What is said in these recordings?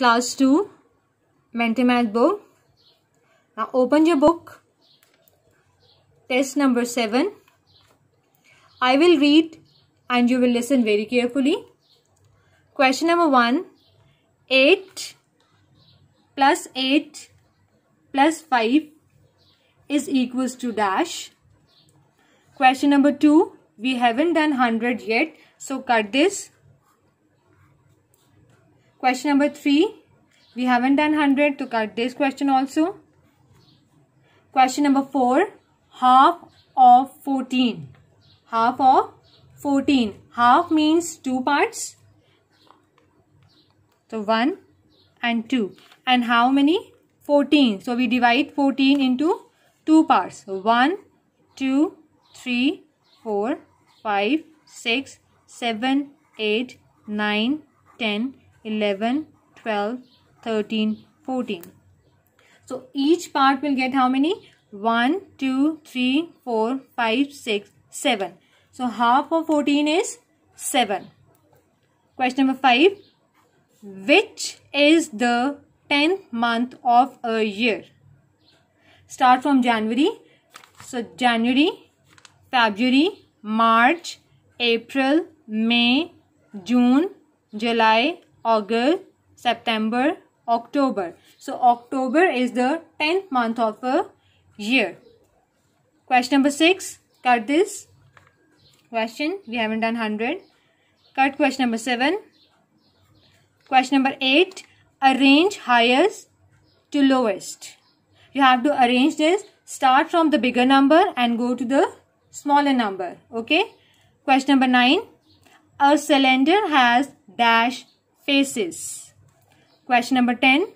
class 2 Mathematics book. Now open your book. Test number 7. I will read and you will listen very carefully. Question number 1. 8 plus 8 plus 5 is equals to dash. Question number 2. We haven't done 100 yet. So cut this. Question number 3. We haven't done 100 to cut this question also. Question number 4. Half of 14. Half of 14. Half means two parts. So 1 and 2. And how many? 14. So we divide 14 into two parts. 1, 2, 3, 4, 5, 6, 7, 8, 9, 10, 11, 12, 13, 14. So each part will get how many? 1, 2, 3, 4, 5, 6, 7. So half of 14 is 7. Question number 5. Which is the 10th month of a year? Start from January. So January, February, March, April, May, June, July August, September, October. So October is the 10th month of a year. Question number 6. Cut this question. We haven't done 100. Cut question number 7. Question number 8. Arrange highest to lowest. You have to arrange this. Start from the bigger number and go to the smaller number. Okay. Question number 9. A cylinder has dash faces. Question number 10.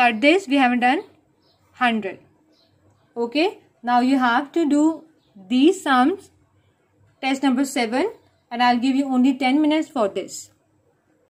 Cut this. We haven't done 100. Okay. Now you have to do these sums. Test number 7. And I'll give you only 10 minutes for this.